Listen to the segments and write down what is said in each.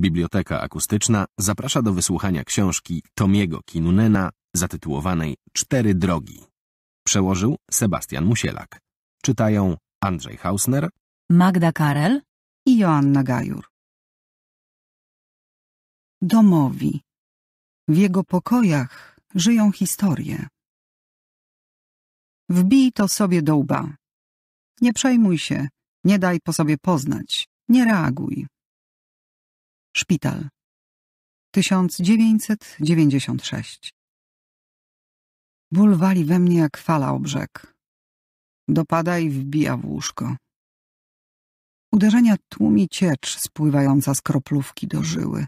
Biblioteka Akustyczna zaprasza do wysłuchania książki Tomiego Kinunena zatytułowanej Cztery drogi. Przełożył Sebastian Musielak. Czytają Andrzej Hausner, Magda Karel i Joanna Gajur. Domowi. W jego pokojach żyją historie. Wbij to sobie do łba. Nie przejmuj się, nie daj po sobie poznać, nie reaguj. Szpital 1996 Ból wali we mnie jak fala o brzeg. Dopada i wbija w łóżko. Uderzenia tłumi ciecz spływająca z kroplówki do żyły.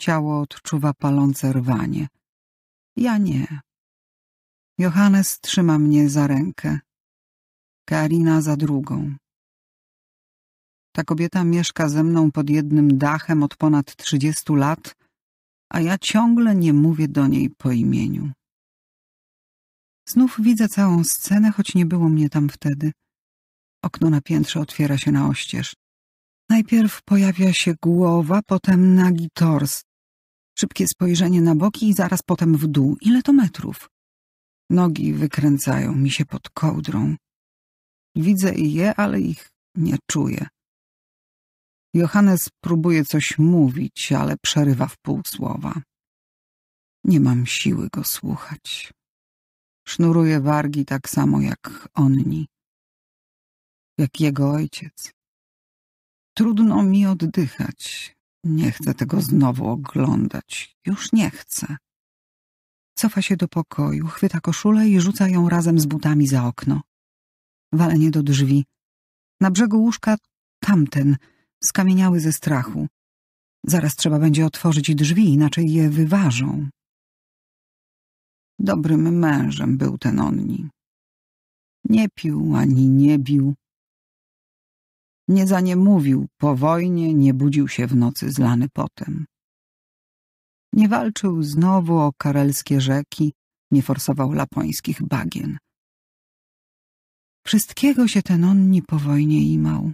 Ciało odczuwa palące rwanie. Ja nie. Johannes trzyma mnie za rękę. Karina za drugą. Ta kobieta mieszka ze mną pod jednym dachem od ponad trzydziestu lat, a ja ciągle nie mówię do niej po imieniu. Znów widzę całą scenę, choć nie było mnie tam wtedy. Okno na piętrze otwiera się na oścież. Najpierw pojawia się głowa, potem nagi tors. Szybkie spojrzenie na boki i zaraz potem w dół. Ile to metrów? Nogi wykręcają mi się pod kołdrą. Widzę je, ale ich nie czuję. Johannes próbuje coś mówić, ale przerywa w pół słowa. Nie mam siły go słuchać. Sznuruje wargi tak samo jak onni, jak jego ojciec. Trudno mi oddychać. Nie chcę tego znowu oglądać. Już nie chcę. Cofa się do pokoju, chwyta koszulę i rzuca ją razem z butami za okno. Walenie do drzwi. Na brzegu łóżka tamten – skamieniały ze strachu. Zaraz trzeba będzie otworzyć drzwi, inaczej je wyważą. Dobrym mężem był ten Onni. Nie pił ani nie bił. Nie za nie mówił, po wojnie nie budził się w nocy zlany potem. Nie walczył znowu o karelskie rzeki, nie forsował lapońskich bagien. Wszystkiego się ten Onni po wojnie imał.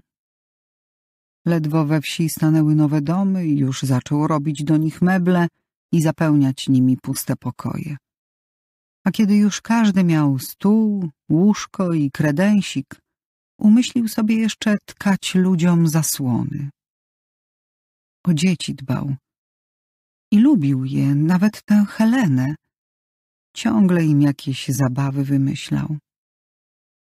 Ledwo we wsi stanęły nowe domy, już zaczął robić do nich meble i zapełniać nimi puste pokoje. A kiedy już każdy miał stół, łóżko i kredensik, umyślił sobie jeszcze tkać ludziom zasłony. O dzieci dbał. I lubił je, nawet tę Helenę. Ciągle im jakieś zabawy wymyślał.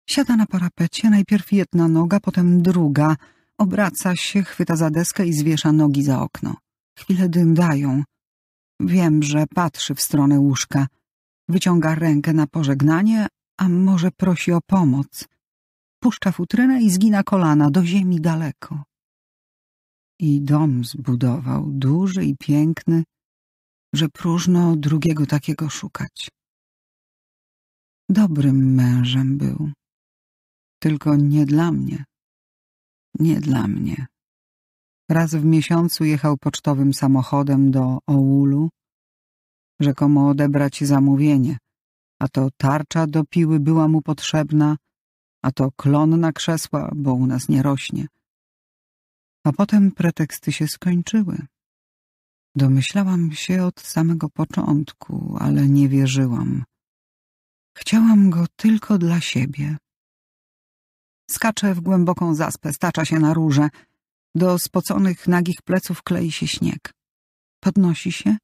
Siada na parapecie, najpierw jedna noga, potem druga – Obraca się, chwyta za deskę i zwiesza nogi za okno. Chwile dyndają. Wiem, że patrzy w stronę łóżka. Wyciąga rękę na pożegnanie, a może prosi o pomoc. Puszcza futrynę i zgina kolana do ziemi daleko. I dom zbudował, duży i piękny, że próżno drugiego takiego szukać. Dobrym mężem był, tylko nie dla mnie. Nie dla mnie. Raz w miesiącu jechał pocztowym samochodem do Oulu, rzekomo odebrać zamówienie, a to tarcza do piły była mu potrzebna, a to klon na krzesła, bo u nas nie rośnie. A potem preteksty się skończyły. Domyślałam się od samego początku, ale nie wierzyłam. Chciałam go tylko dla siebie. Skacze w głęboką zaspę, stacza się na róże. Do spoconych, nagich pleców klei się śnieg. Podnosi się,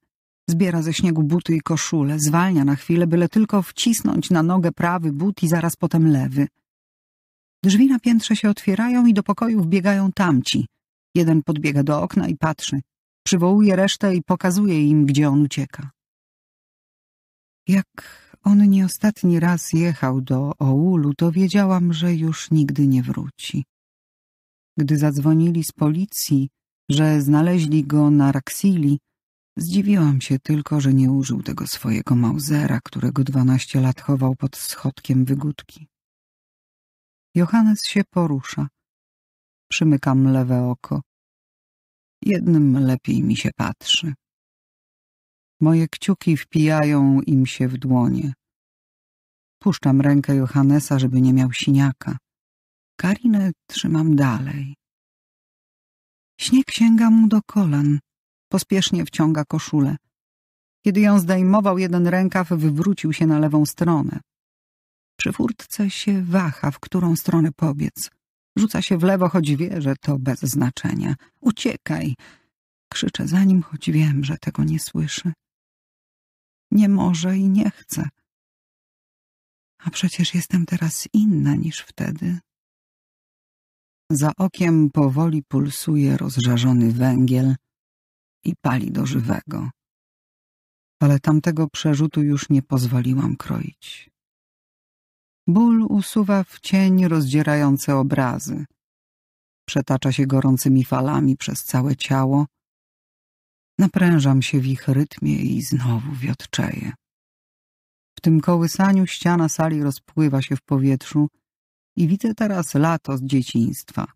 zbiera ze śniegu buty i koszulę, zwalnia na chwilę, byle tylko wcisnąć na nogę prawy but i zaraz potem lewy. Drzwi na piętrze się otwierają i do pokoju wbiegają tamci. Jeden podbiega do okna i patrzy. Przywołuje resztę i pokazuje im, gdzie on ucieka. Jak on nie ostatni raz jechał do Oulu, wiedziałam, że już nigdy nie wróci. Gdy zadzwonili z policji, że znaleźli go na Raksili, zdziwiłam się tylko, że nie użył tego swojego Mausera, którego dwanaście lat chował pod schodkiem wygódki. Johannes się porusza. Przymykam lewe oko. Jednym lepiej mi się patrzy. Moje kciuki wpijają im się w dłonie. Puszczam rękę Johannesa, żeby nie miał siniaka. Karinę trzymam dalej. Śnieg sięga mu do kolan. Pospiesznie wciąga koszulę. Kiedy ją zdejmował, jeden rękaw wywrócił się na lewą stronę. Przy furtce się waha, w którą stronę pobiec. Rzuca się w lewo, choć wie, że to bez znaczenia. Uciekaj! Krzyczę za nim, choć wiem, że tego nie słyszy nie może i nie chce. A przecież jestem teraz inna niż wtedy. Za okiem powoli pulsuje rozżarzony węgiel i pali do żywego. Ale tamtego przerzutu już nie pozwoliłam kroić. Ból usuwa w cień rozdzierające obrazy. Przetacza się gorącymi falami przez całe ciało Naprężam się w ich rytmie i znowu wiotczeję. W tym kołysaniu ściana sali rozpływa się w powietrzu i widzę teraz lato z dzieciństwa.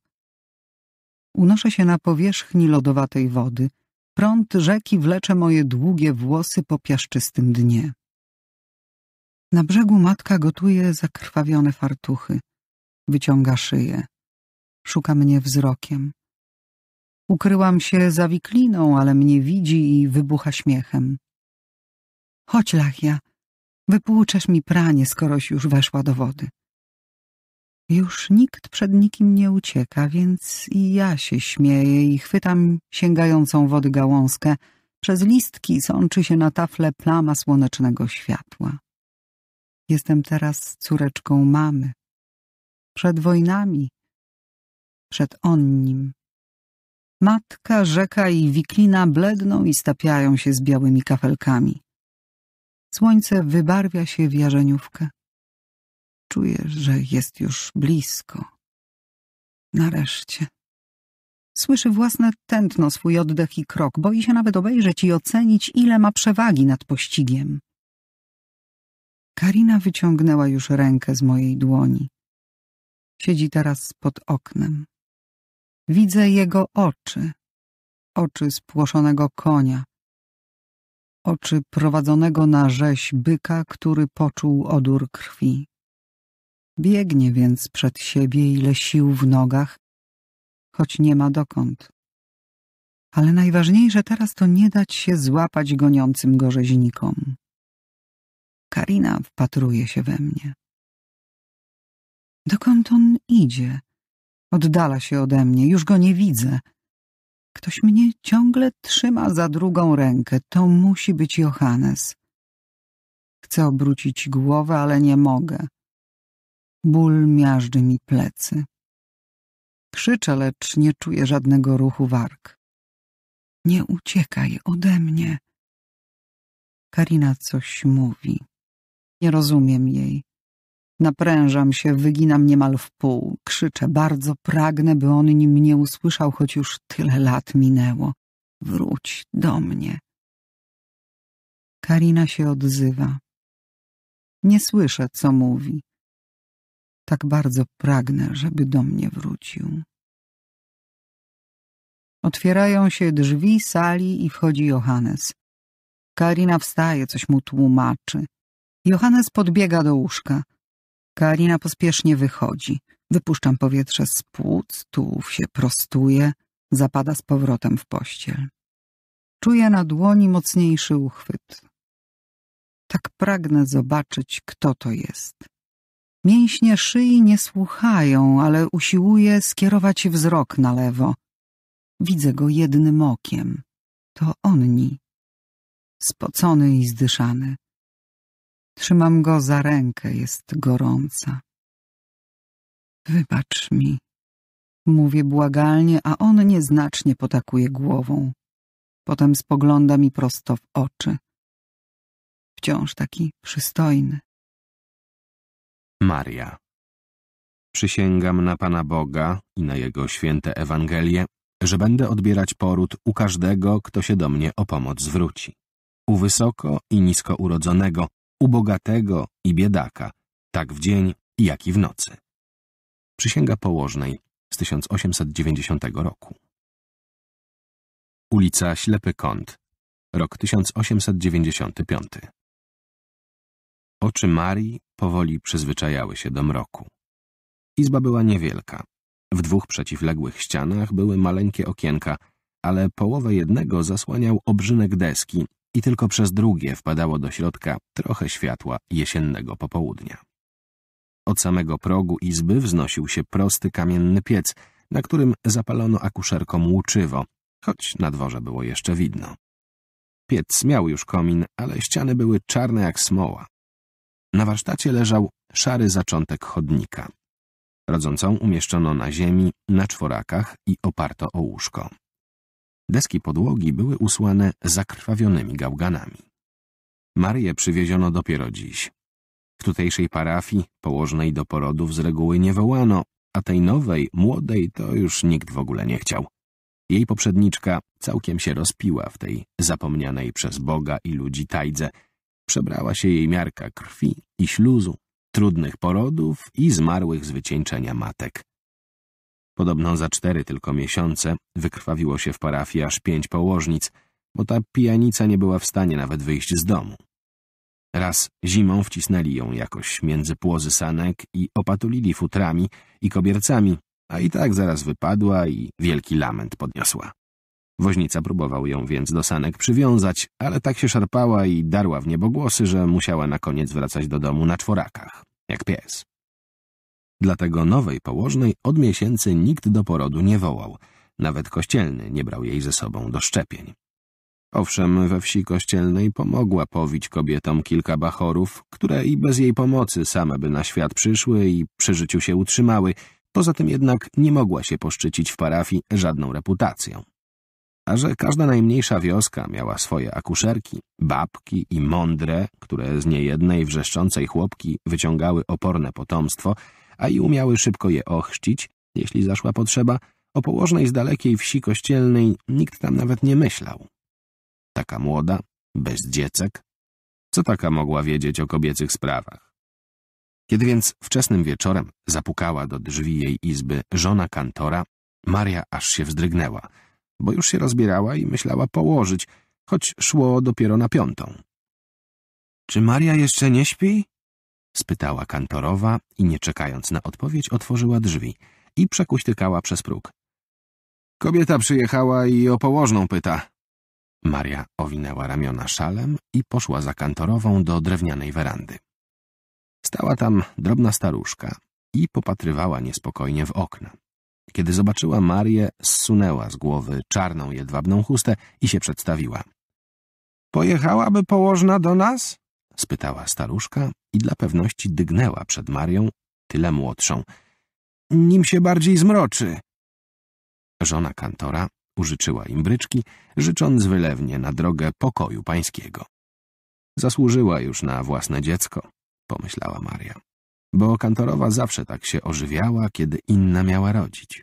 Unoszę się na powierzchni lodowatej wody. Prąd rzeki wlecze moje długie włosy po piaszczystym dnie. Na brzegu matka gotuje zakrwawione fartuchy. Wyciąga szyję. Szuka mnie wzrokiem. Ukryłam się za wikliną, ale mnie widzi i wybucha śmiechem. Chodź, Lachia, wypłuczasz mi pranie, skoroś już weszła do wody. Już nikt przed nikim nie ucieka, więc i ja się śmieję i chwytam sięgającą wody gałązkę. Przez listki sączy się na tafle plama słonecznego światła. Jestem teraz córeczką mamy. Przed wojnami, przed on nim. Matka, rzeka i wiklina bledną i stapiają się z białymi kafelkami. Słońce wybarwia się w jarzeniówkę. Czuję, że jest już blisko. Nareszcie. Słyszy własne tętno swój oddech i krok, boi się nawet obejrzeć i ocenić, ile ma przewagi nad pościgiem. Karina wyciągnęła już rękę z mojej dłoni. Siedzi teraz pod oknem. Widzę jego oczy, oczy spłoszonego konia, oczy prowadzonego na rzeź byka, który poczuł odór krwi. Biegnie więc przed siebie, ile sił w nogach, choć nie ma dokąd. Ale najważniejsze teraz to nie dać się złapać goniącym go rzeźnikom. Karina wpatruje się we mnie. Dokąd on idzie? Oddala się ode mnie, już go nie widzę. Ktoś mnie ciągle trzyma za drugą rękę. To musi być Johannes. Chcę obrócić głowę, ale nie mogę. Ból miażdży mi plecy. Krzyczę, lecz nie czuję żadnego ruchu warg. Nie uciekaj ode mnie. Karina coś mówi. Nie rozumiem jej. Naprężam się, wyginam niemal w pół, krzyczę, bardzo pragnę, by on nim nie usłyszał, choć już tyle lat minęło. Wróć do mnie. Karina się odzywa. Nie słyszę, co mówi. Tak bardzo pragnę, żeby do mnie wrócił. Otwierają się drzwi sali i wchodzi Johannes. Karina wstaje, coś mu tłumaczy. Johannes podbiega do łóżka. Kalina pospiesznie wychodzi. Wypuszczam powietrze z płuc, tułów się prostuje, zapada z powrotem w pościel. Czuję na dłoni mocniejszy uchwyt. Tak pragnę zobaczyć, kto to jest. Mięśnie szyi nie słuchają, ale usiłuję skierować wzrok na lewo. Widzę go jednym okiem. To onni. Spocony i zdyszany. Trzymam go za rękę, jest gorąca. Wybacz mi, mówię błagalnie, a on nieznacznie potakuje głową. Potem spogląda mi prosto w oczy. Wciąż taki przystojny. Maria. Przysięgam na Pana Boga i na Jego święte Ewangelie, że będę odbierać poród u każdego, kto się do mnie o pomoc zwróci. U wysoko i nisko urodzonego, u bogatego i biedaka, tak w dzień, jak i w nocy. Przysięga położnej z 1890 roku. Ulica Ślepy Kąt, rok 1895. Oczy Marii powoli przyzwyczajały się do mroku. Izba była niewielka. W dwóch przeciwległych ścianach były maleńkie okienka, ale połowę jednego zasłaniał obrzynek deski, i tylko przez drugie wpadało do środka trochę światła jesiennego popołudnia. Od samego progu izby wznosił się prosty kamienny piec, na którym zapalono akuszerką łuczywo, choć na dworze było jeszcze widno. Piec miał już komin, ale ściany były czarne jak smoła. Na warsztacie leżał szary zaczątek chodnika. Rodzącą umieszczono na ziemi, na czworakach i oparto o łóżko. Deski podłogi były usłane zakrwawionymi gałganami. Maryję przywieziono dopiero dziś. W tutejszej parafii, położnej do porodów z reguły nie wołano, a tej nowej, młodej to już nikt w ogóle nie chciał. Jej poprzedniczka całkiem się rozpiła w tej zapomnianej przez Boga i ludzi tajdze. Przebrała się jej miarka krwi i śluzu, trudnych porodów i zmarłych z wycieńczenia matek. Podobno za cztery tylko miesiące wykrwawiło się w parafii aż pięć położnic, bo ta pijanica nie była w stanie nawet wyjść z domu. Raz zimą wcisnęli ją jakoś między płozy sanek i opatulili futrami i kobiercami, a i tak zaraz wypadła i wielki lament podniosła. Woźnica próbował ją więc do sanek przywiązać, ale tak się szarpała i darła w niebogłosy, że musiała na koniec wracać do domu na czworakach, jak pies. Dlatego nowej położnej od miesięcy nikt do porodu nie wołał. Nawet kościelny nie brał jej ze sobą do szczepień. Owszem, we wsi kościelnej pomogła powić kobietom kilka bachorów, które i bez jej pomocy same by na świat przyszły i przy życiu się utrzymały, poza tym jednak nie mogła się poszczycić w parafii żadną reputacją. A że każda najmniejsza wioska miała swoje akuszerki, babki i mądre, które z niejednej wrzeszczącej chłopki wyciągały oporne potomstwo – a i umiały szybko je ochrzcić, jeśli zaszła potrzeba, o położnej z dalekiej wsi kościelnej nikt tam nawet nie myślał. Taka młoda, bez dziecek, co taka mogła wiedzieć o kobiecych sprawach? Kiedy więc wczesnym wieczorem zapukała do drzwi jej izby żona kantora, Maria aż się wzdrygnęła, bo już się rozbierała i myślała położyć, choć szło dopiero na piątą. — Czy Maria jeszcze nie śpi? spytała kantorowa i nie czekając na odpowiedź otworzyła drzwi i przekuśtykała przez próg. Kobieta przyjechała i o położną pyta. Maria owinęła ramiona szalem i poszła za kantorową do drewnianej werandy. Stała tam drobna staruszka i popatrywała niespokojnie w okna. Kiedy zobaczyła Marię, zsunęła z głowy czarną jedwabną chustę i się przedstawiła. — Pojechałaby położna do nas? spytała staruszka i dla pewności dygnęła przed Marią, tyle młodszą. Nim się bardziej zmroczy. Żona kantora użyczyła im bryczki, życząc wylewnie na drogę pokoju pańskiego. Zasłużyła już na własne dziecko, pomyślała Maria, bo kantorowa zawsze tak się ożywiała, kiedy inna miała rodzić.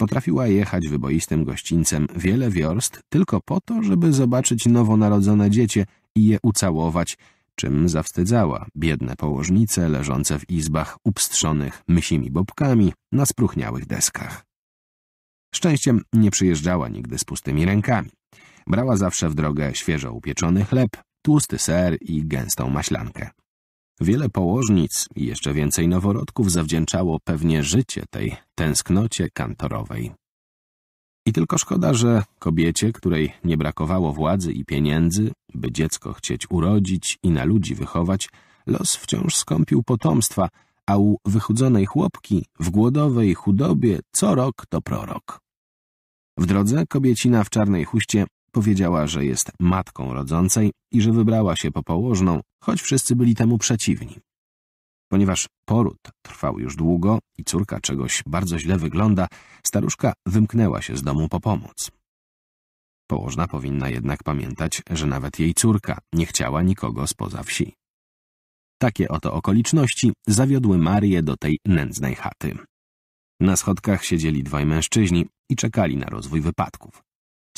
Potrafiła jechać wyboistym gościńcem wiele wiorst tylko po to, żeby zobaczyć nowonarodzone dziecię i je ucałować czym zawstydzała biedne położnice leżące w izbach upstrzonych mysimi bobkami na spróchniałych deskach. Szczęściem nie przyjeżdżała nigdy z pustymi rękami. Brała zawsze w drogę świeżo upieczony chleb, tłusty ser i gęstą maślankę. Wiele położnic i jeszcze więcej noworodków zawdzięczało pewnie życie tej tęsknocie kantorowej. I tylko szkoda, że kobiecie, której nie brakowało władzy i pieniędzy, by dziecko chcieć urodzić i na ludzi wychować, los wciąż skąpił potomstwa, a u wychudzonej chłopki w głodowej chudobie co rok to prorok. W drodze kobiecina w czarnej huście powiedziała, że jest matką rodzącej i że wybrała się po położną, choć wszyscy byli temu przeciwni. Ponieważ poród trwał już długo i córka czegoś bardzo źle wygląda, staruszka wymknęła się z domu po pomoc. Położna powinna jednak pamiętać, że nawet jej córka nie chciała nikogo spoza wsi. Takie oto okoliczności zawiodły Marię do tej nędznej chaty. Na schodkach siedzieli dwaj mężczyźni i czekali na rozwój wypadków.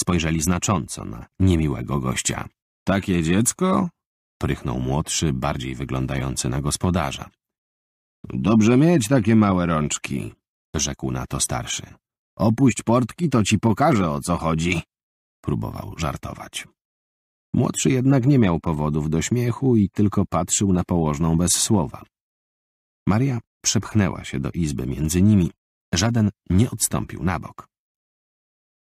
Spojrzeli znacząco na niemiłego gościa. Takie dziecko? Prychnął młodszy, bardziej wyglądający na gospodarza. Dobrze mieć takie małe rączki, rzekł na to starszy. Opuść portki, to ci pokażę, o co chodzi. Próbował żartować. Młodszy jednak nie miał powodów do śmiechu i tylko patrzył na położną bez słowa. Maria przepchnęła się do izby między nimi. Żaden nie odstąpił na bok.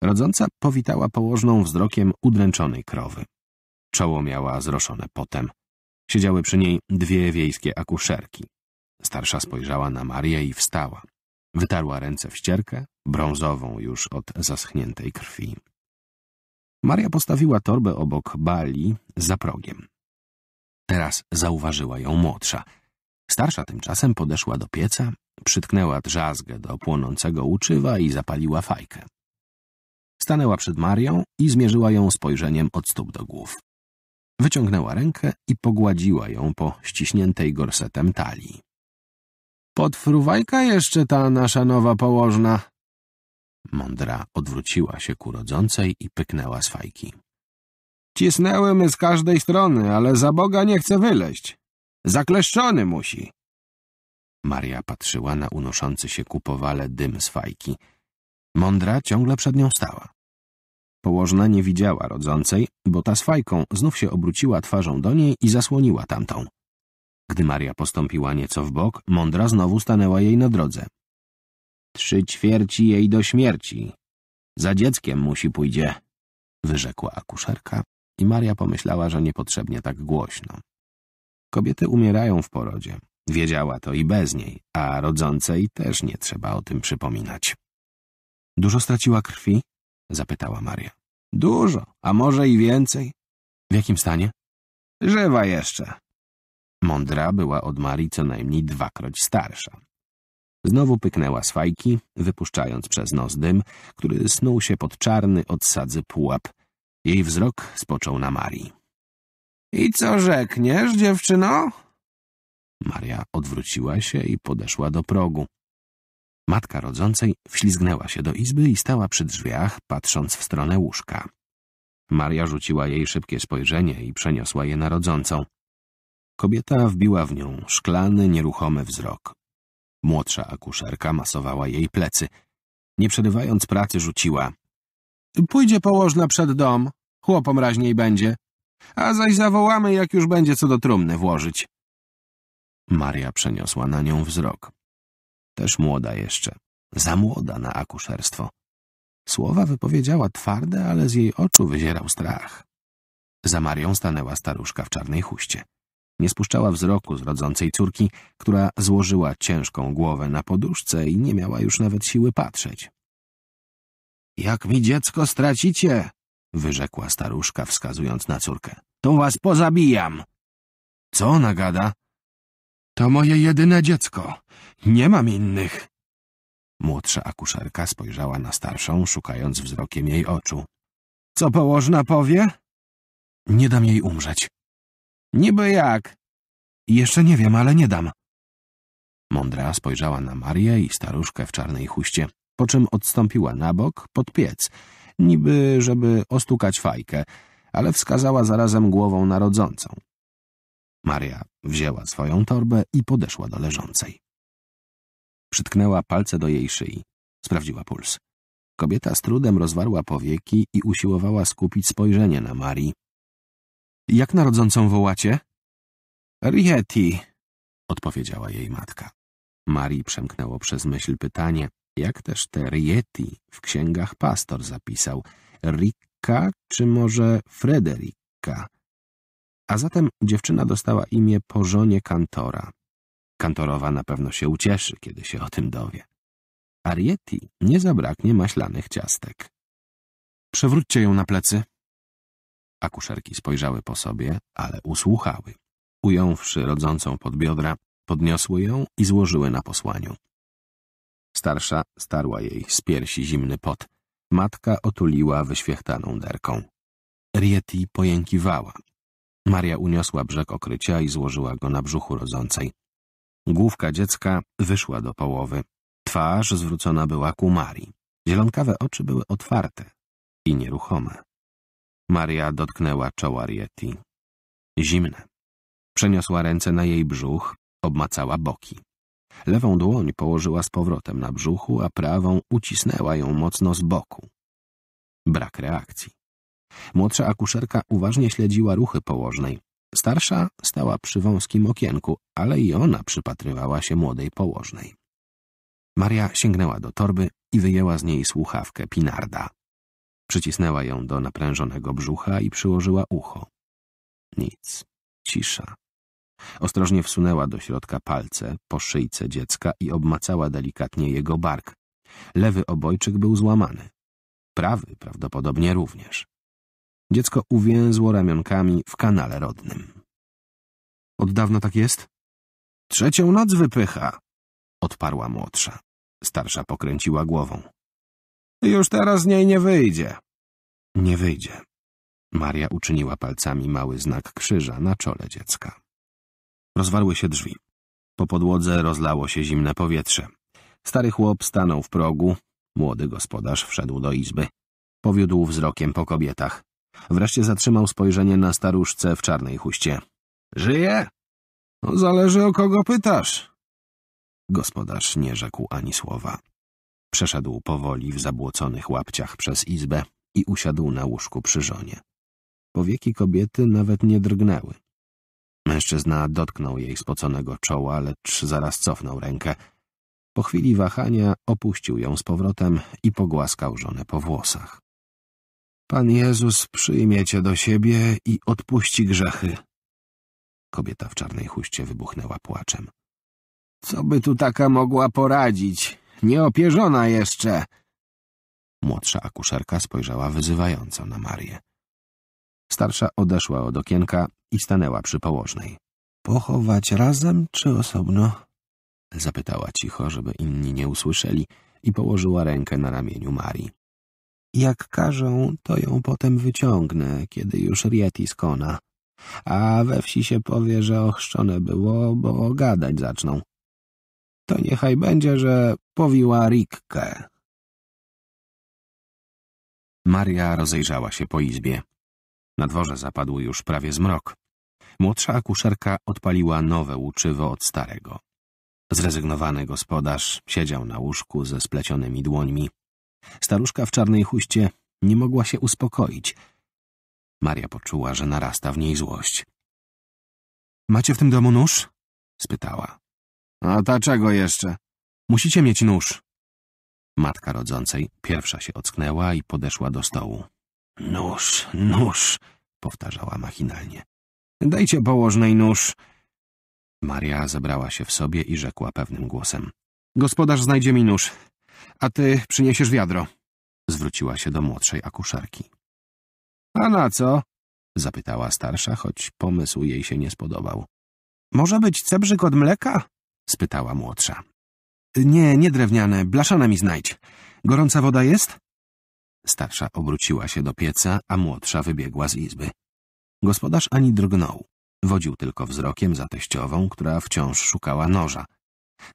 Rodząca powitała położną wzrokiem udręczonej krowy. Czoło miała zroszone potem. Siedziały przy niej dwie wiejskie akuszerki. Starsza spojrzała na Marię i wstała. Wytarła ręce w ścierkę, brązową już od zaschniętej krwi. Maria postawiła torbę obok Bali za progiem. Teraz zauważyła ją młodsza. Starsza tymczasem podeszła do pieca, przytknęła drzazgę do płonącego uczywa i zapaliła fajkę. Stanęła przed Marią i zmierzyła ją spojrzeniem od stóp do głów. Wyciągnęła rękę i pogładziła ją po ściśniętej gorsetem talii. Podfruwajka jeszcze ta nasza nowa położna. Mądra odwróciła się ku rodzącej i pyknęła z fajki. my z każdej strony, ale za Boga nie chce wyleść. Zakleszczony musi. Maria patrzyła na unoszący się ku powale dym z fajki. Mądra ciągle przed nią stała. Położna nie widziała rodzącej, bo ta z fajką znów się obróciła twarzą do niej i zasłoniła tamtą. Gdy Maria postąpiła nieco w bok, mądra znowu stanęła jej na drodze. Trzy ćwierci jej do śmierci. Za dzieckiem musi pójdzie, wyrzekła akuszerka i Maria pomyślała, że niepotrzebnie tak głośno. Kobiety umierają w porodzie. Wiedziała to i bez niej, a rodzącej też nie trzeba o tym przypominać. Dużo straciła krwi? zapytała Maria. Dużo, a może i więcej. W jakim stanie? Żywa jeszcze, Mądra była od Marii co najmniej dwakroć starsza. Znowu pyknęła z fajki, wypuszczając przez nos dym, który snuł się pod czarny od sadzy pułap. Jej wzrok spoczął na Marii. — I co rzekniesz, dziewczyno? Maria odwróciła się i podeszła do progu. Matka rodzącej wślizgnęła się do izby i stała przy drzwiach, patrząc w stronę łóżka. Maria rzuciła jej szybkie spojrzenie i przeniosła je na rodzącą. Kobieta wbiła w nią szklany, nieruchomy wzrok. Młodsza akuszerka masowała jej plecy. Nie przerywając pracy rzuciła. Pójdzie położna przed dom, chłopom raźniej będzie. A zaś zawołamy, jak już będzie co do trumny włożyć. Maria przeniosła na nią wzrok. Też młoda jeszcze, za młoda na akuszerstwo. Słowa wypowiedziała twarde, ale z jej oczu wyzierał strach. Za Marią stanęła staruszka w czarnej huście. Nie spuszczała wzroku z rodzącej córki, która złożyła ciężką głowę na poduszce i nie miała już nawet siły patrzeć. — Jak mi dziecko stracicie! — wyrzekła staruszka, wskazując na córkę. — To was pozabijam! — Co ona gada? — To moje jedyne dziecko. Nie mam innych. Młodsza akuszerka spojrzała na starszą, szukając wzrokiem jej oczu. — Co położna powie? — Nie dam jej umrzeć Niby jak? Jeszcze nie wiem, ale nie dam. Mądra spojrzała na Marię i staruszkę w czarnej chuście, po czym odstąpiła na bok pod piec, niby żeby ostukać fajkę, ale wskazała zarazem głową narodzącą. Maria wzięła swoją torbę i podeszła do leżącej. Przytknęła palce do jej szyi. Sprawdziła puls. Kobieta z trudem rozwarła powieki i usiłowała skupić spojrzenie na Marii, jak narodzącą wołacie? Rieti, odpowiedziała jej matka. Marii przemknęło przez myśl pytanie, jak też te Rieti w księgach pastor zapisał. Rikka czy może Frederikka? A zatem dziewczyna dostała imię po żonie kantora. Kantorowa na pewno się ucieszy, kiedy się o tym dowie. A Rieti nie zabraknie maślanych ciastek. Przewróćcie ją na plecy, Akuszerki spojrzały po sobie, ale usłuchały. Ująwszy rodzącą pod biodra, podniosły ją i złożyły na posłaniu. Starsza starła jej z piersi zimny pot. Matka otuliła wyświechtaną derką. Rieti pojękiwała. Maria uniosła brzeg okrycia i złożyła go na brzuchu rodzącej. Główka dziecka wyszła do połowy. Twarz zwrócona była ku Marii. Zielonkawe oczy były otwarte i nieruchome. Maria dotknęła czoła Rieti. Zimne. Przeniosła ręce na jej brzuch, obmacała boki. Lewą dłoń położyła z powrotem na brzuchu, a prawą ucisnęła ją mocno z boku. Brak reakcji. Młodsza akuszerka uważnie śledziła ruchy położnej. Starsza stała przy wąskim okienku, ale i ona przypatrywała się młodej położnej. Maria sięgnęła do torby i wyjęła z niej słuchawkę Pinarda. Przycisnęła ją do naprężonego brzucha i przyłożyła ucho. Nic. Cisza. Ostrożnie wsunęła do środka palce po szyjce dziecka i obmacała delikatnie jego bark. Lewy obojczyk był złamany. Prawy prawdopodobnie również. Dziecko uwięzło ramionkami w kanale rodnym. Od dawna tak jest? Trzecią noc wypycha, odparła młodsza. Starsza pokręciła głową. Już teraz z niej nie wyjdzie. Nie wyjdzie. Maria uczyniła palcami mały znak krzyża na czole dziecka. Rozwarły się drzwi. Po podłodze rozlało się zimne powietrze. Stary chłop stanął w progu. Młody gospodarz wszedł do izby. Powiódł wzrokiem po kobietach. Wreszcie zatrzymał spojrzenie na staruszce w czarnej huście. Żyje? zależy o kogo pytasz. Gospodarz nie rzekł ani słowa. Przeszedł powoli w zabłoconych łapciach przez izbę i usiadł na łóżku przy żonie. Powieki kobiety nawet nie drgnęły. Mężczyzna dotknął jej spoconego czoła, lecz zaraz cofnął rękę. Po chwili wahania opuścił ją z powrotem i pogłaskał żonę po włosach. Pan Jezus przyjmie cię do siebie i odpuści grzechy. Kobieta w czarnej chuście wybuchnęła płaczem. Co by tu taka mogła poradzić? Nieopierzona jeszcze! Młodsza akuszerka spojrzała wyzywająco na Marię. Starsza odeszła od okienka i stanęła przy położnej. Pochować razem czy osobno? Zapytała cicho, żeby inni nie usłyszeli i położyła rękę na ramieniu Marii. Jak każą, to ją potem wyciągnę, kiedy już rieti skona. A we wsi się powie, że ochrzczone było, bo gadać zaczną to niechaj będzie, że powiła Rikkę. Maria rozejrzała się po izbie. Na dworze zapadł już prawie zmrok. Młodsza akuszerka odpaliła nowe łuczywo od starego. Zrezygnowany gospodarz siedział na łóżku ze splecionymi dłońmi. Staruszka w czarnej huście nie mogła się uspokoić. Maria poczuła, że narasta w niej złość. — Macie w tym domu nóż? — spytała. A ta czego jeszcze? Musicie mieć nóż. Matka rodzącej pierwsza się ocknęła i podeszła do stołu. Nóż, nóż, powtarzała machinalnie. Dajcie położnej nóż. Maria zebrała się w sobie i rzekła pewnym głosem. Gospodarz znajdzie mi nóż, a ty przyniesiesz wiadro. Zwróciła się do młodszej akuszerki. A na co? Zapytała starsza, choć pomysł jej się nie spodobał. Może być cebrzyk od mleka? spytała młodsza. Nie, nie drewniane, blaszane mi znajdź. Gorąca woda jest? Starsza obróciła się do pieca, a młodsza wybiegła z izby. Gospodarz ani drgnął. Wodził tylko wzrokiem za teściową, która wciąż szukała noża.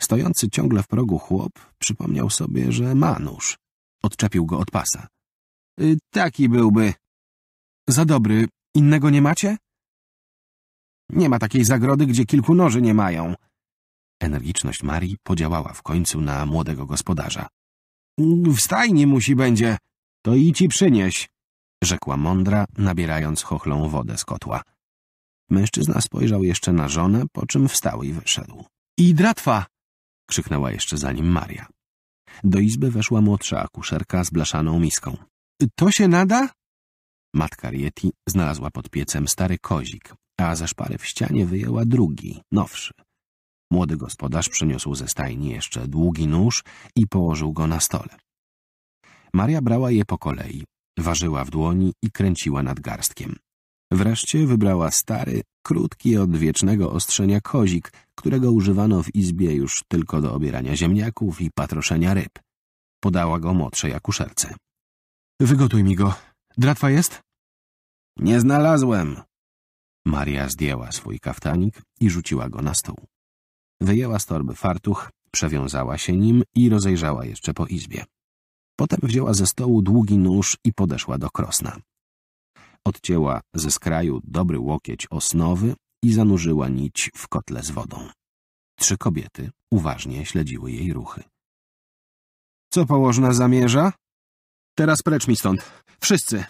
Stojący ciągle w progu chłop przypomniał sobie, że ma nóż. Odczepił go od pasa. Y, taki byłby. Za dobry. Innego nie macie? Nie ma takiej zagrody, gdzie kilku noży nie mają, Energiczność Marii podziałała w końcu na młodego gospodarza. — W stajni musi będzie. To i ci przynieś — rzekła mądra, nabierając chochlą wodę z kotła. Mężczyzna spojrzał jeszcze na żonę, po czym wstał i wyszedł. — I dratwa! — krzyknęła jeszcze za nim Maria. Do izby weszła młodsza akuszerka z blaszaną miską. — To się nada? Matka Rieti znalazła pod piecem stary kozik, a ze szpary w ścianie wyjęła drugi, nowszy — Młody gospodarz przyniósł ze stajni jeszcze długi nóż i położył go na stole. Maria brała je po kolei, ważyła w dłoni i kręciła nad garstkiem. Wreszcie wybrała stary, krótki od wiecznego ostrzenia kozik, którego używano w izbie już tylko do obierania ziemniaków i patroszenia ryb. Podała go młodszej akuszerce. Wygotuj mi go. Dratwa jest? Nie znalazłem. Maria zdjęła swój kaftanik i rzuciła go na stół. Wyjęła z torby fartuch, przewiązała się nim i rozejrzała jeszcze po izbie. Potem wzięła ze stołu długi nóż i podeszła do krosna. Odcięła ze skraju dobry łokieć osnowy i zanurzyła nić w kotle z wodą. Trzy kobiety uważnie śledziły jej ruchy. — Co położna zamierza? — Teraz precz mi stąd. Wszyscy!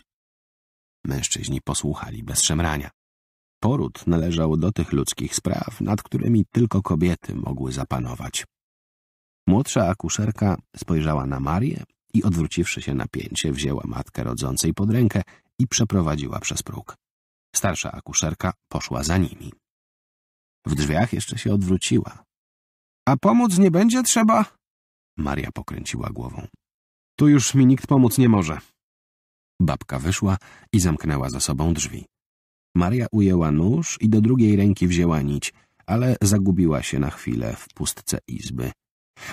Mężczyźni posłuchali bez szemrania. Poród należał do tych ludzkich spraw, nad którymi tylko kobiety mogły zapanować. Młodsza akuszerka spojrzała na Marię i odwróciwszy się na pięcie, wzięła matkę rodzącej pod rękę i przeprowadziła przez próg. Starsza akuszerka poszła za nimi. W drzwiach jeszcze się odwróciła. — A pomóc nie będzie trzeba? Maria pokręciła głową. — Tu już mi nikt pomóc nie może. Babka wyszła i zamknęła za sobą drzwi. Maria ujęła nóż i do drugiej ręki wzięła nić, ale zagubiła się na chwilę w pustce izby.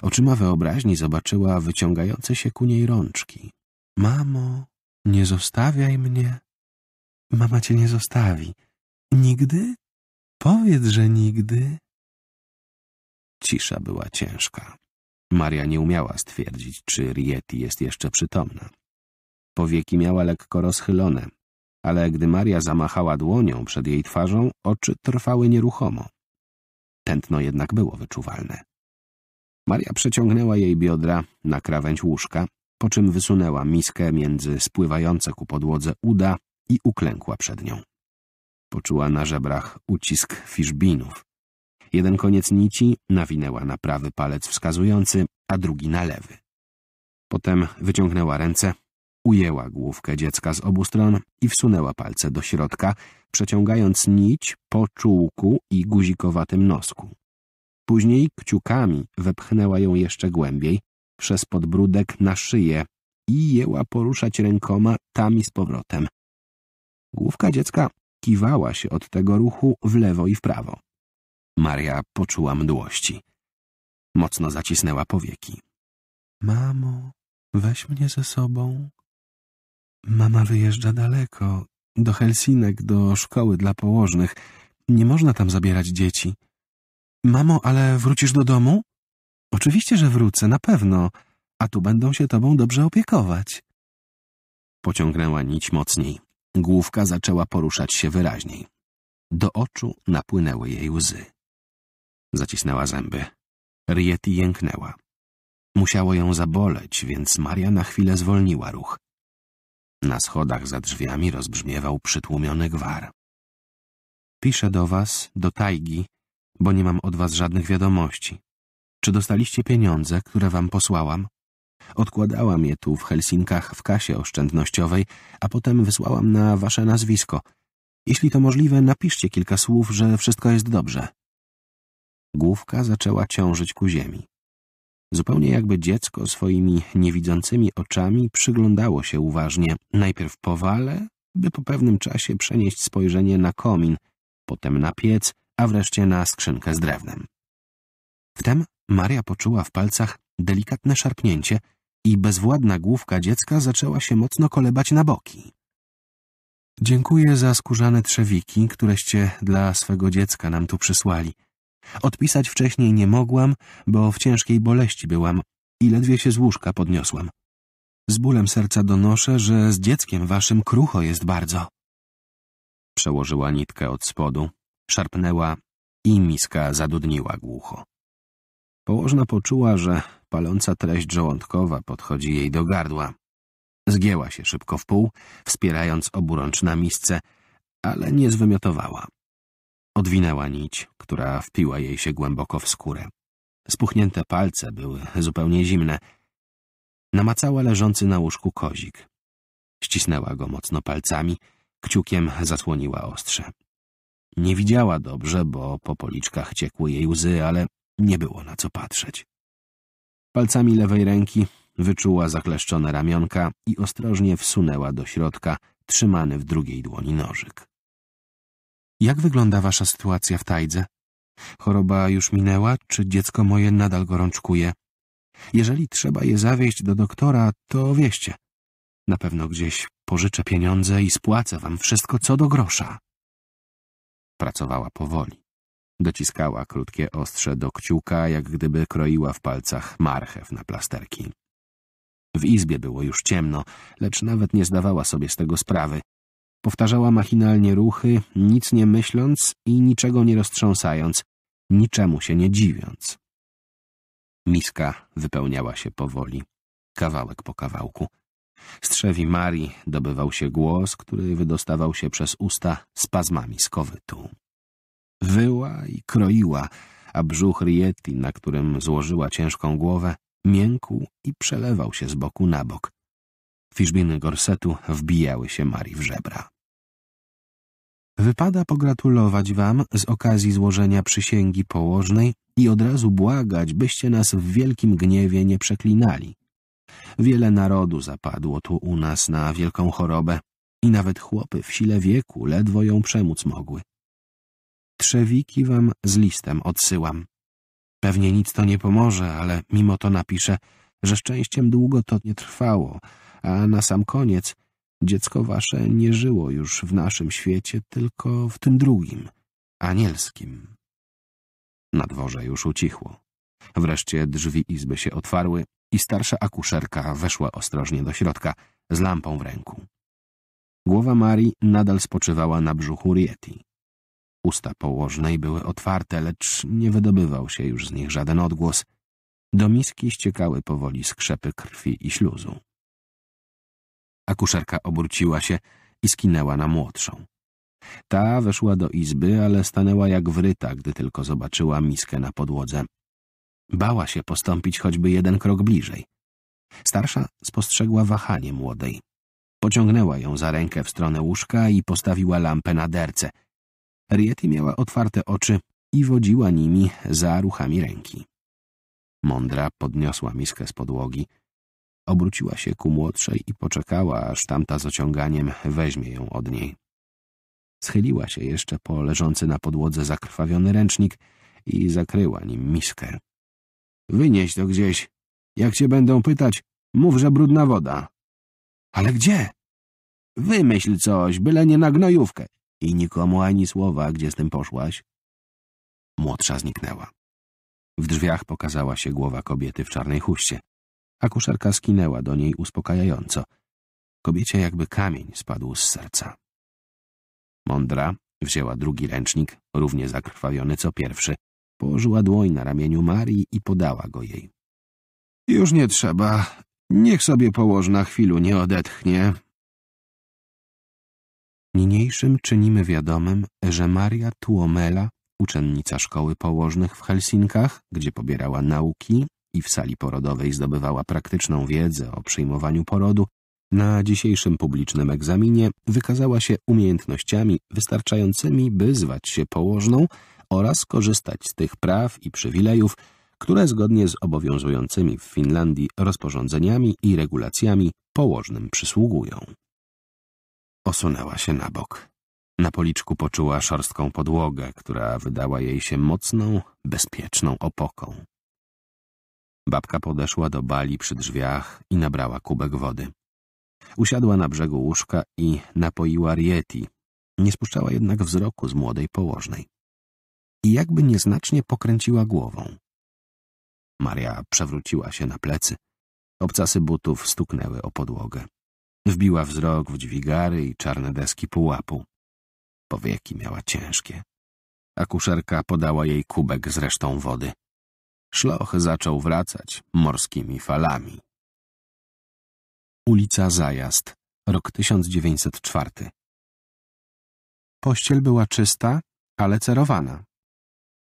Oczyma wyobraźni zobaczyła wyciągające się ku niej rączki. Mamo, nie zostawiaj mnie. Mama cię nie zostawi. Nigdy? Powiedz, że nigdy. Cisza była ciężka. Maria nie umiała stwierdzić, czy Rieti jest jeszcze przytomna. Powieki miała lekko rozchylone, ale gdy Maria zamachała dłonią przed jej twarzą, oczy trwały nieruchomo. Tętno jednak było wyczuwalne. Maria przeciągnęła jej biodra na krawędź łóżka, po czym wysunęła miskę między spływające ku podłodze uda i uklękła przed nią. Poczuła na żebrach ucisk fiszbinów. Jeden koniec nici nawinęła na prawy palec wskazujący, a drugi na lewy. Potem wyciągnęła ręce, Ujęła główkę dziecka z obu stron i wsunęła palce do środka, przeciągając nić po czułku i guzikowatym nosku. Później kciukami wepchnęła ją jeszcze głębiej, przez podbródek na szyję i jęła poruszać rękoma tam i z powrotem. Główka dziecka kiwała się od tego ruchu w lewo i w prawo. Maria poczuła mdłości. Mocno zacisnęła powieki. — Mamo, weź mnie ze sobą Mama wyjeżdża daleko, do Helsinek, do szkoły dla położnych. Nie można tam zabierać dzieci. Mamo, ale wrócisz do domu? Oczywiście, że wrócę, na pewno. A tu będą się tobą dobrze opiekować. Pociągnęła nić mocniej. Główka zaczęła poruszać się wyraźniej. Do oczu napłynęły jej łzy. Zacisnęła zęby. Rieti jęknęła. Musiało ją zaboleć, więc Maria na chwilę zwolniła ruch. Na schodach za drzwiami rozbrzmiewał przytłumiony gwar. Piszę do was, do tajgi, bo nie mam od was żadnych wiadomości. Czy dostaliście pieniądze, które wam posłałam? Odkładałam je tu w Helsinkach w kasie oszczędnościowej, a potem wysłałam na wasze nazwisko. Jeśli to możliwe, napiszcie kilka słów, że wszystko jest dobrze. Główka zaczęła ciążyć ku ziemi. Zupełnie jakby dziecko swoimi niewidzącymi oczami przyglądało się uważnie, najpierw powale, by po pewnym czasie przenieść spojrzenie na komin, potem na piec, a wreszcie na skrzynkę z drewnem. Wtem Maria poczuła w palcach delikatne szarpnięcie i bezwładna główka dziecka zaczęła się mocno kolebać na boki. Dziękuję za skórzane trzewiki, któreście dla swego dziecka nam tu przysłali – Odpisać wcześniej nie mogłam, bo w ciężkiej boleści byłam i ledwie się z łóżka podniosłam. Z bólem serca donoszę, że z dzieckiem waszym krucho jest bardzo. Przełożyła nitkę od spodu, szarpnęła i miska zadudniła głucho. Położna poczuła, że paląca treść żołądkowa podchodzi jej do gardła. Zgięła się szybko w pół, wspierając oburącz na misce, ale nie zwymiotowała. Odwinęła nić, która wpiła jej się głęboko w skórę. Spuchnięte palce były zupełnie zimne. Namacała leżący na łóżku kozik. Ścisnęła go mocno palcami, kciukiem zasłoniła ostrze. Nie widziała dobrze, bo po policzkach ciekły jej łzy, ale nie było na co patrzeć. Palcami lewej ręki wyczuła zakleszczone ramionka i ostrożnie wsunęła do środka trzymany w drugiej dłoni nożyk. Jak wygląda wasza sytuacja w tajdze? Choroba już minęła, czy dziecko moje nadal gorączkuje? Jeżeli trzeba je zawieźć do doktora, to wieście. Na pewno gdzieś pożyczę pieniądze i spłacę wam wszystko co do grosza. Pracowała powoli. Dociskała krótkie ostrze do kciuka, jak gdyby kroiła w palcach marchew na plasterki. W izbie było już ciemno, lecz nawet nie zdawała sobie z tego sprawy. Powtarzała machinalnie ruchy, nic nie myśląc i niczego nie roztrząsając, niczemu się nie dziwiąc. Miska wypełniała się powoli, kawałek po kawałku. Z trzewi Marii dobywał się głos, który wydostawał się przez usta spazmami skowytu. Wyła i kroiła, a brzuch Rieti, na którym złożyła ciężką głowę, miękł i przelewał się z boku na bok, Fiszbiny gorsetu wbijały się Marii w żebra. Wypada pogratulować wam z okazji złożenia przysięgi położnej i od razu błagać, byście nas w wielkim gniewie nie przeklinali. Wiele narodu zapadło tu u nas na wielką chorobę i nawet chłopy w sile wieku ledwo ją przemóc mogły. Trzewiki wam z listem odsyłam. Pewnie nic to nie pomoże, ale mimo to napiszę, że szczęściem długo to nie trwało, a na sam koniec, dziecko wasze nie żyło już w naszym świecie, tylko w tym drugim, anielskim. Na dworze już ucichło. Wreszcie drzwi izby się otwarły i starsza akuszerka weszła ostrożnie do środka z lampą w ręku. Głowa Marii nadal spoczywała na brzuchu Rieti. Usta położnej były otwarte, lecz nie wydobywał się już z nich żaden odgłos. Do miski ściekały powoli skrzepy krwi i śluzu. Akuszerka obróciła się i skinęła na młodszą. Ta weszła do izby, ale stanęła jak wryta, gdy tylko zobaczyła miskę na podłodze. Bała się postąpić choćby jeden krok bliżej. Starsza spostrzegła wahanie młodej. Pociągnęła ją za rękę w stronę łóżka i postawiła lampę na derce. Rieti miała otwarte oczy i wodziła nimi za ruchami ręki. Mądra podniosła miskę z podłogi, obróciła się ku młodszej i poczekała, aż tamta z ociąganiem weźmie ją od niej. Schyliła się jeszcze po leżący na podłodze zakrwawiony ręcznik i zakryła nim miskę. Wynieś to gdzieś. Jak cię będą pytać, mów, że brudna woda. Ale gdzie? Wymyśl coś, byle nie na gnojówkę. I nikomu ani słowa, gdzie z tym poszłaś. Młodsza zniknęła. W drzwiach pokazała się głowa kobiety w czarnej huście. Akuszerka skinęła do niej uspokajająco. Kobiecie jakby kamień spadł z serca. Mądra wzięła drugi ręcznik, równie zakrwawiony co pierwszy, położyła dłoń na ramieniu Marii i podała go jej. — Już nie trzeba. Niech sobie położ na chwilu nie odetchnie. Niniejszym czynimy wiadomym, że Maria Tuomela, uczennica szkoły położnych w Helsinkach, gdzie pobierała nauki, i w sali porodowej zdobywała praktyczną wiedzę o przyjmowaniu porodu, na dzisiejszym publicznym egzaminie wykazała się umiejętnościami wystarczającymi, by zwać się położną oraz korzystać z tych praw i przywilejów, które zgodnie z obowiązującymi w Finlandii rozporządzeniami i regulacjami położnym przysługują. Osunęła się na bok. Na policzku poczuła szorstką podłogę, która wydała jej się mocną, bezpieczną opoką. Babka podeszła do bali przy drzwiach i nabrała kubek wody. Usiadła na brzegu łóżka i napoiła Rieti. Nie spuszczała jednak wzroku z młodej położnej. I jakby nieznacznie pokręciła głową. Maria przewróciła się na plecy. Obcasy butów stuknęły o podłogę. Wbiła wzrok w dźwigary i czarne deski pułapu. Powieki miała ciężkie. Akuszerka podała jej kubek z resztą wody. Szloch zaczął wracać morskimi falami. Ulica Zajazd, rok 1904. Pościel była czysta, ale cerowana.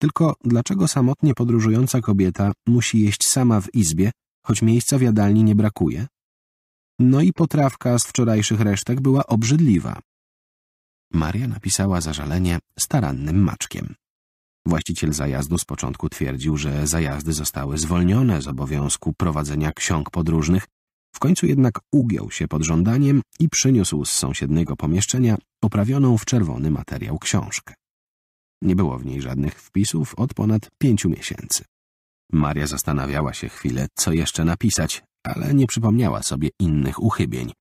Tylko dlaczego samotnie podróżująca kobieta musi jeść sama w izbie, choć miejsca w jadalni nie brakuje? No i potrawka z wczorajszych resztek była obrzydliwa. Maria napisała zażalenie starannym maczkiem. Właściciel zajazdu z początku twierdził, że zajazdy zostały zwolnione z obowiązku prowadzenia ksiąg podróżnych, w końcu jednak ugiął się pod żądaniem i przyniósł z sąsiedniego pomieszczenia oprawioną w czerwony materiał książkę. Nie było w niej żadnych wpisów od ponad pięciu miesięcy. Maria zastanawiała się chwilę, co jeszcze napisać, ale nie przypomniała sobie innych uchybień.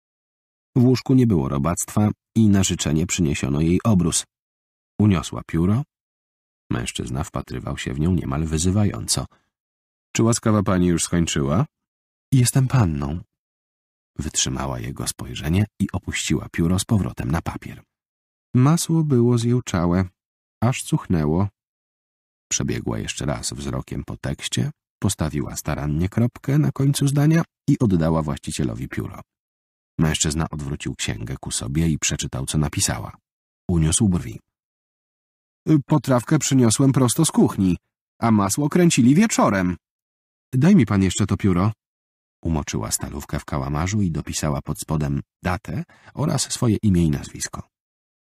W łóżku nie było robactwa i na życzenie przyniesiono jej obrus. Uniosła pióro Mężczyzna wpatrywał się w nią niemal wyzywająco. Czy łaskawa pani już skończyła? Jestem panną. Wytrzymała jego spojrzenie i opuściła pióro z powrotem na papier. Masło było zjełczałe, aż cuchnęło. Przebiegła jeszcze raz wzrokiem po tekście, postawiła starannie kropkę na końcu zdania i oddała właścicielowi pióro. Mężczyzna odwrócił księgę ku sobie i przeczytał, co napisała. Uniósł brwi. Y, potrawkę przyniosłem prosto z kuchni, a masło kręcili wieczorem. Daj mi pan jeszcze to pióro. Umoczyła stalówkę w kałamarzu i dopisała pod spodem datę oraz swoje imię i nazwisko.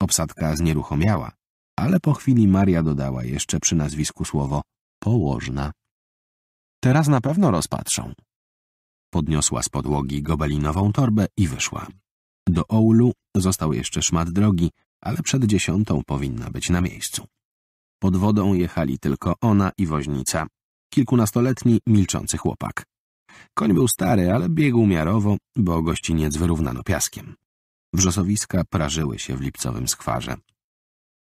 Obsadka znieruchomiała, ale po chwili Maria dodała jeszcze przy nazwisku słowo położna. Teraz na pewno rozpatrzą. Podniosła z podłogi gobelinową torbę i wyszła. Do Oulu został jeszcze szmat drogi, ale przed dziesiątą powinna być na miejscu. Pod wodą jechali tylko ona i woźnica, kilkunastoletni, milczący chłopak. Koń był stary, ale biegł miarowo, bo gościniec wyrównano piaskiem. Wrzosowiska prażyły się w lipcowym skwarze.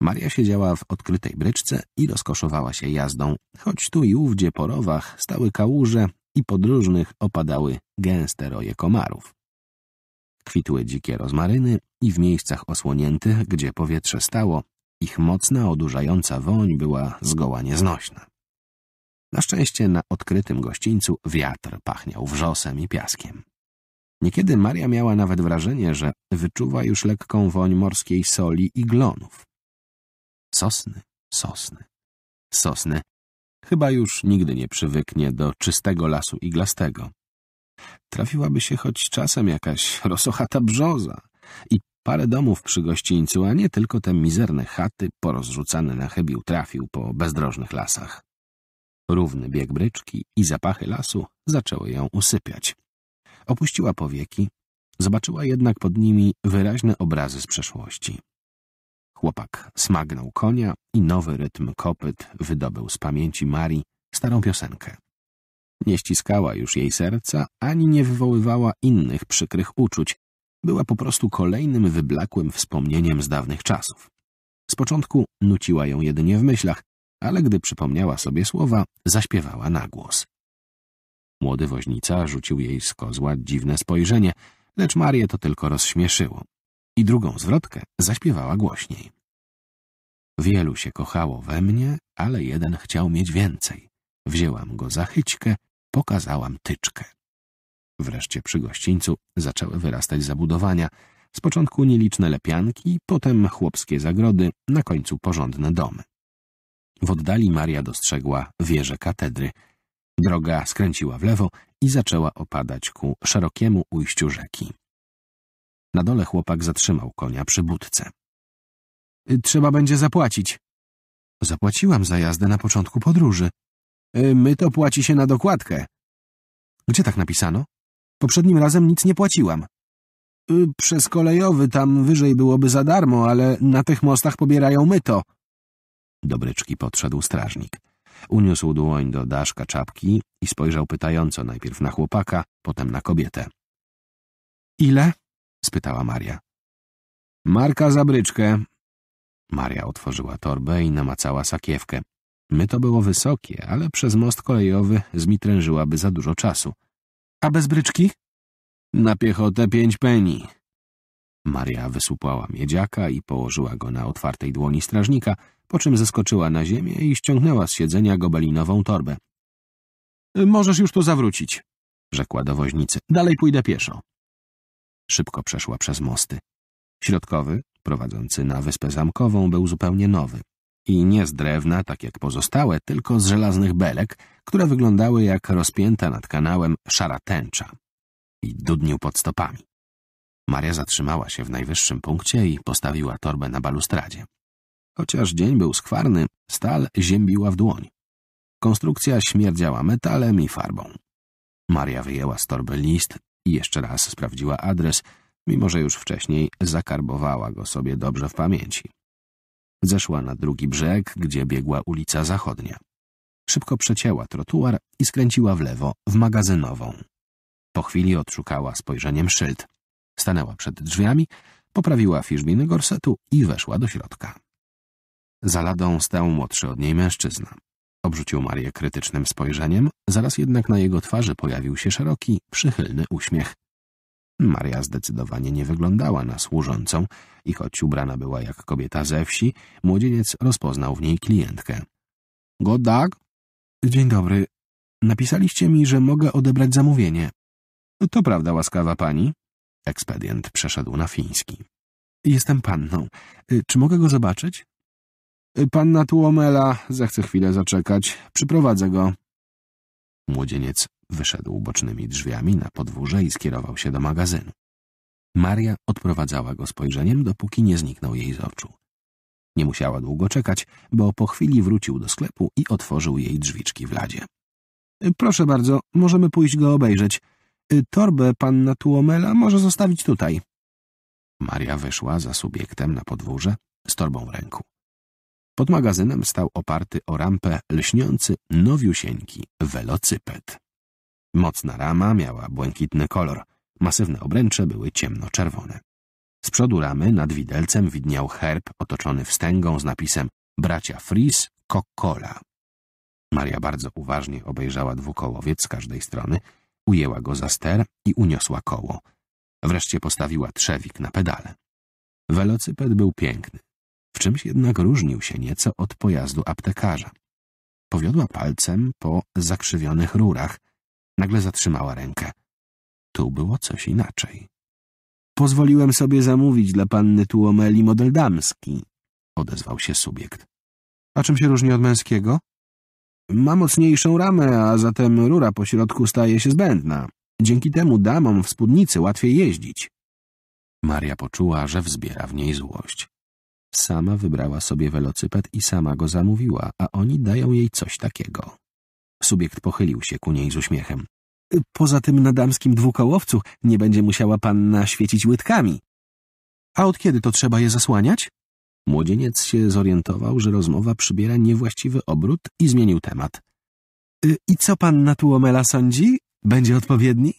Maria siedziała w odkrytej bryczce i rozkoszowała się jazdą, choć tu i ówdzie po rowach stały kałuże i podróżnych opadały gęste roje komarów kwitły dzikie rozmaryny i w miejscach osłoniętych, gdzie powietrze stało, ich mocna, odurzająca woń była zgoła nieznośna. Na szczęście na odkrytym gościńcu wiatr pachniał wrzosem i piaskiem. Niekiedy Maria miała nawet wrażenie, że wyczuwa już lekką woń morskiej soli i glonów. Sosny, sosny, sosny. Chyba już nigdy nie przywyknie do czystego lasu iglastego, Trafiłaby się choć czasem jakaś rosochata brzoza i parę domów przy gościńcu, a nie tylko te mizerne chaty porozrzucane na chybił trafił po bezdrożnych lasach. Równy bieg bryczki i zapachy lasu zaczęły ją usypiać. Opuściła powieki, zobaczyła jednak pod nimi wyraźne obrazy z przeszłości. Chłopak smagnął konia i nowy rytm kopyt wydobył z pamięci Marii starą piosenkę. Nie ściskała już jej serca, ani nie wywoływała innych przykrych uczuć. Była po prostu kolejnym wyblakłym wspomnieniem z dawnych czasów. Z początku nuciła ją jedynie w myślach, ale gdy przypomniała sobie słowa, zaśpiewała na głos. Młody woźnica rzucił jej z kozła dziwne spojrzenie, lecz Marię to tylko rozśmieszyło. I drugą zwrotkę zaśpiewała głośniej. Wielu się kochało we mnie, ale jeden chciał mieć więcej. Wzięłam go za chyćkę pokazałam tyczkę. Wreszcie przy gościńcu zaczęły wyrastać zabudowania. Z początku nieliczne lepianki, potem chłopskie zagrody, na końcu porządne domy. W oddali Maria dostrzegła wieżę katedry. Droga skręciła w lewo i zaczęła opadać ku szerokiemu ujściu rzeki. Na dole chłopak zatrzymał konia przy budce. Trzeba będzie zapłacić. Zapłaciłam za jazdę na początku podróży, E, my to płaci się na dokładkę. Gdzie tak napisano? Poprzednim razem nic nie płaciłam. E, przez kolejowy tam wyżej byłoby za darmo, ale na tych mostach pobierają myto. Do bryczki podszedł strażnik. Uniósł dłoń do daszka czapki i spojrzał pytająco najpierw na chłopaka, potem na kobietę. Ile? spytała Maria. Marka za bryczkę. Maria otworzyła torbę i namacała sakiewkę. My to było wysokie, ale przez most kolejowy zmitrężyłaby za dużo czasu. A bez bryczki? Na piechotę pięć peni. Maria wysupłała miedziaka i położyła go na otwartej dłoni strażnika, po czym zeskoczyła na ziemię i ściągnęła z siedzenia gobelinową torbę. Możesz już tu zawrócić, rzekła do woźnicy. Dalej pójdę pieszo. Szybko przeszła przez mosty. Środkowy, prowadzący na wyspę zamkową, był zupełnie nowy i nie z drewna, tak jak pozostałe, tylko z żelaznych belek, które wyglądały jak rozpięta nad kanałem szara tęcza i dudnił pod stopami. Maria zatrzymała się w najwyższym punkcie i postawiła torbę na balustradzie. Chociaż dzień był skwarny, stal ziębiła w dłoń. Konstrukcja śmierdziała metalem i farbą. Maria wyjęła z torby list i jeszcze raz sprawdziła adres, mimo że już wcześniej zakarbowała go sobie dobrze w pamięci. Zeszła na drugi brzeg, gdzie biegła ulica Zachodnia. Szybko przecięła trotuar i skręciła w lewo, w magazynową. Po chwili odszukała spojrzeniem szyld. Stanęła przed drzwiami, poprawiła fiszbiny gorsetu i weszła do środka. Za ladą stał młodszy od niej mężczyzna. Obrzucił Marię krytycznym spojrzeniem, zaraz jednak na jego twarzy pojawił się szeroki, przychylny uśmiech. Maria zdecydowanie nie wyglądała na służącą i choć ubrana była jak kobieta ze wsi, młodzieniec rozpoznał w niej klientkę. — Godak? — Dzień dobry. Napisaliście mi, że mogę odebrać zamówienie. — To prawda, łaskawa pani. Ekspedient przeszedł na fiński. — Jestem panną. Czy mogę go zobaczyć? — Panna Tuomela zechce chwilę zaczekać. Przyprowadzę go. Młodzieniec Wyszedł bocznymi drzwiami na podwórze i skierował się do magazynu. Maria odprowadzała go spojrzeniem, dopóki nie zniknął jej z oczu. Nie musiała długo czekać, bo po chwili wrócił do sklepu i otworzył jej drzwiczki w ladzie. — Proszę bardzo, możemy pójść go obejrzeć. Torbę panna Tuomela może zostawić tutaj. Maria wyszła za subiektem na podwórze z torbą w ręku. Pod magazynem stał oparty o rampę lśniący nowiusieńki welocyped. Mocna rama miała błękitny kolor, masywne obręcze były ciemno-czerwone. Z przodu ramy nad widelcem widniał herb otoczony wstęgą z napisem Bracia Fris, Coca-Cola. Maria bardzo uważnie obejrzała dwukołowiec z każdej strony, ujęła go za ster i uniosła koło. Wreszcie postawiła trzewik na pedale. Welocyped był piękny. W czymś jednak różnił się nieco od pojazdu aptekarza. Powiodła palcem po zakrzywionych rurach, Nagle zatrzymała rękę. Tu było coś inaczej. Pozwoliłem sobie zamówić dla panny Tuomeli model damski, odezwał się subiekt. A czym się różni od męskiego? Ma mocniejszą ramę, a zatem rura po środku staje się zbędna. Dzięki temu damom w spódnicy łatwiej jeździć. Maria poczuła, że wzbiera w niej złość. Sama wybrała sobie welocyped i sama go zamówiła, a oni dają jej coś takiego. Subiekt pochylił się ku niej z uśmiechem. Poza tym na damskim dwukołowcu nie będzie musiała panna świecić łydkami. A od kiedy to trzeba je zasłaniać? Młodzieniec się zorientował, że rozmowa przybiera niewłaściwy obrót i zmienił temat. Y, I co panna Tuomela sądzi? Będzie odpowiedni?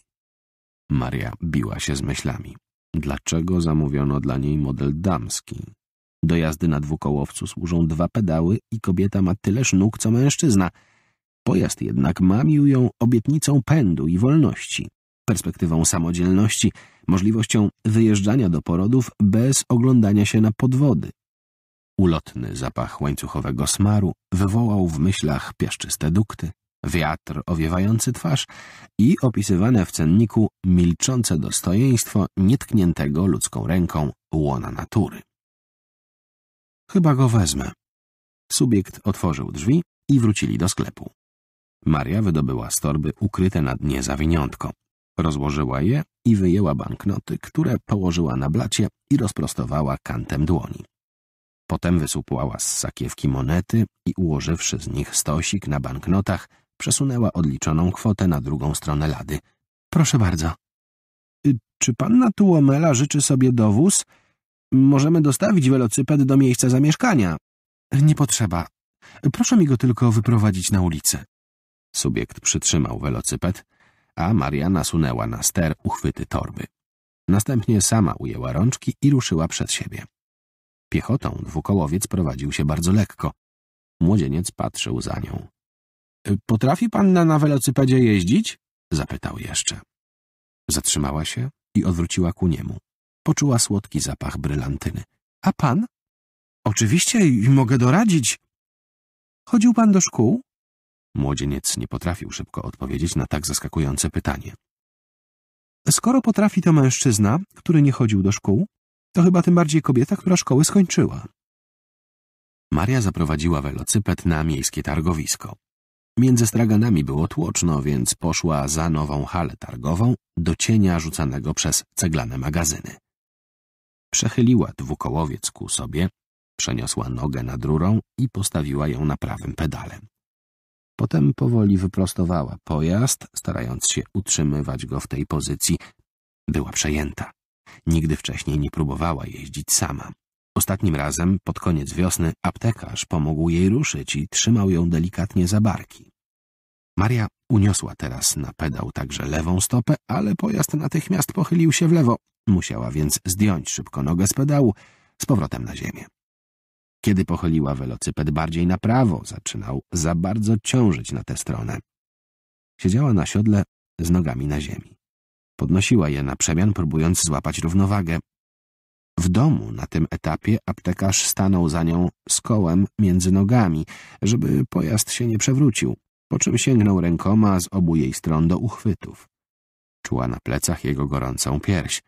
Maria biła się z myślami. Dlaczego zamówiono dla niej model damski? Do jazdy na dwukołowcu służą dwa pedały i kobieta ma tyleż nóg co mężczyzna – Pojazd jednak mamił ją obietnicą pędu i wolności, perspektywą samodzielności, możliwością wyjeżdżania do porodów bez oglądania się na podwody. Ulotny zapach łańcuchowego smaru wywołał w myślach piaszczyste dukty, wiatr owiewający twarz i opisywane w cenniku milczące dostojeństwo nietkniętego ludzką ręką łona natury. Chyba go wezmę. Subiekt otworzył drzwi i wrócili do sklepu. Maria wydobyła z torby ukryte na dnie zawiniątko. Rozłożyła je i wyjęła banknoty, które położyła na blacie i rozprostowała kantem dłoni. Potem wysupłała z sakiewki monety i ułożywszy z nich stosik na banknotach, przesunęła odliczoną kwotę na drugą stronę lady. Proszę bardzo. Y, czy panna Tułomela życzy sobie dowóz? Możemy dostawić welocyped do miejsca zamieszkania. Nie potrzeba. Proszę mi go tylko wyprowadzić na ulicę. Subiekt przytrzymał welocyped, a Maria nasunęła na ster uchwyty torby. Następnie sama ujęła rączki i ruszyła przed siebie. Piechotą dwukołowiec prowadził się bardzo lekko. Młodzieniec patrzył za nią. Y, — Potrafi panna na welocypedzie jeździć? — zapytał jeszcze. Zatrzymała się i odwróciła ku niemu. Poczuła słodki zapach brylantyny. — A pan? — Oczywiście i mogę doradzić. — Chodził pan do szkół? Młodzieniec nie potrafił szybko odpowiedzieć na tak zaskakujące pytanie. Skoro potrafi to mężczyzna, który nie chodził do szkół, to chyba tym bardziej kobieta, która szkoły skończyła. Maria zaprowadziła welocypet na miejskie targowisko. Między straganami było tłoczno, więc poszła za nową halę targową do cienia rzucanego przez ceglane magazyny. Przechyliła dwukołowiec ku sobie, przeniosła nogę nad rurą i postawiła ją na prawym pedale. Potem powoli wyprostowała pojazd, starając się utrzymywać go w tej pozycji. Była przejęta. Nigdy wcześniej nie próbowała jeździć sama. Ostatnim razem, pod koniec wiosny, aptekarz pomógł jej ruszyć i trzymał ją delikatnie za barki. Maria uniosła teraz na pedał także lewą stopę, ale pojazd natychmiast pochylił się w lewo. Musiała więc zdjąć szybko nogę z pedału z powrotem na ziemię. Kiedy pochyliła welocyped bardziej na prawo, zaczynał za bardzo ciążyć na tę stronę. Siedziała na siodle z nogami na ziemi. Podnosiła je na przemian, próbując złapać równowagę. W domu na tym etapie aptekarz stanął za nią z kołem między nogami, żeby pojazd się nie przewrócił, po czym sięgnął rękoma z obu jej stron do uchwytów. Czuła na plecach jego gorącą pierś.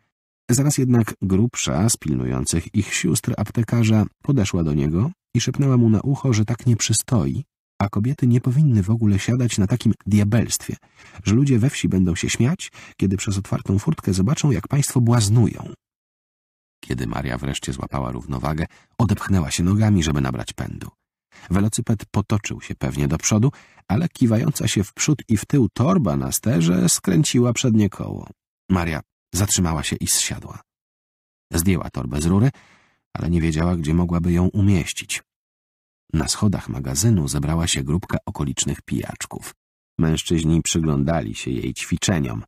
Zaraz jednak grubsza z pilnujących ich sióstr aptekarza podeszła do niego i szepnęła mu na ucho, że tak nie przystoi, a kobiety nie powinny w ogóle siadać na takim diabelstwie, że ludzie we wsi będą się śmiać, kiedy przez otwartą furtkę zobaczą, jak państwo błaznują. Kiedy Maria wreszcie złapała równowagę, odepchnęła się nogami, żeby nabrać pędu. Welocypet potoczył się pewnie do przodu, ale kiwająca się w przód i w tył torba na sterze skręciła przednie koło. Maria Zatrzymała się i zsiadła. Zdjęła torbę z rury, ale nie wiedziała, gdzie mogłaby ją umieścić. Na schodach magazynu zebrała się grupka okolicznych pijaczków. Mężczyźni przyglądali się jej ćwiczeniom.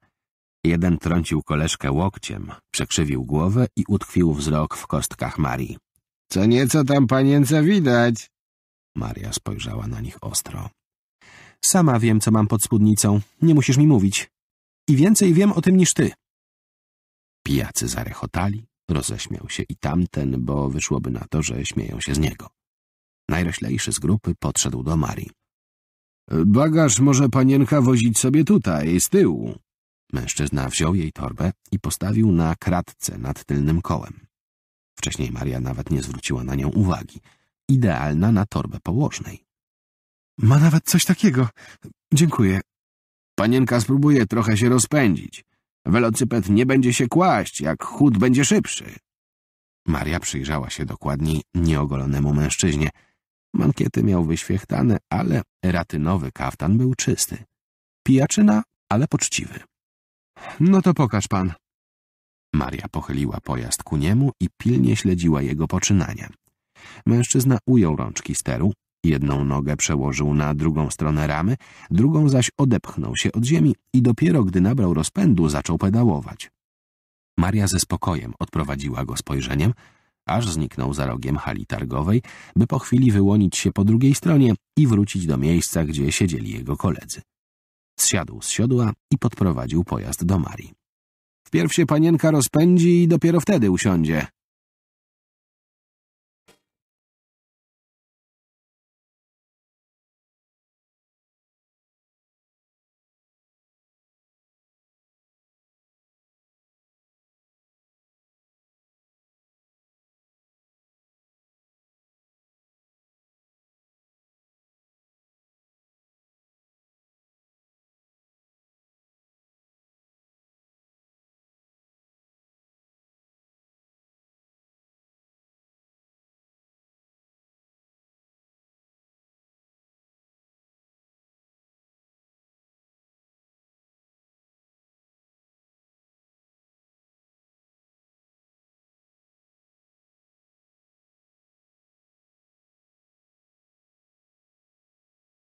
Jeden trącił koleżkę łokciem, przekrzywił głowę i utkwił wzrok w kostkach Marii. — Co nieco tam panience widać! Maria spojrzała na nich ostro. — Sama wiem, co mam pod spódnicą. Nie musisz mi mówić. I więcej wiem o tym niż ty. Pijacy zarechotali, roześmiał się i tamten, bo wyszłoby na to, że śmieją się z niego. Najroślejszy z grupy podszedł do Marii. Bagaż może panienka wozić sobie tutaj, z tyłu. Mężczyzna wziął jej torbę i postawił na kratce nad tylnym kołem. Wcześniej Maria nawet nie zwróciła na nią uwagi. Idealna na torbę położnej. Ma nawet coś takiego. Dziękuję. Panienka spróbuje trochę się rozpędzić. Welocypet nie będzie się kłaść, jak chód będzie szybszy. Maria przyjrzała się dokładniej nieogolonemu mężczyźnie. Mankiety miał wyświechtane, ale ratynowy kaftan był czysty. Pijaczyna, ale poczciwy. No to pokaż pan. Maria pochyliła pojazd ku niemu i pilnie śledziła jego poczynania. Mężczyzna ujął rączki steru, Jedną nogę przełożył na drugą stronę ramy, drugą zaś odepchnął się od ziemi i dopiero gdy nabrał rozpędu, zaczął pedałować. Maria ze spokojem odprowadziła go spojrzeniem, aż zniknął za rogiem hali targowej, by po chwili wyłonić się po drugiej stronie i wrócić do miejsca, gdzie siedzieli jego koledzy. Zsiadł z siodła i podprowadził pojazd do Marii. Wpierw się panienka rozpędzi i dopiero wtedy usiądzie,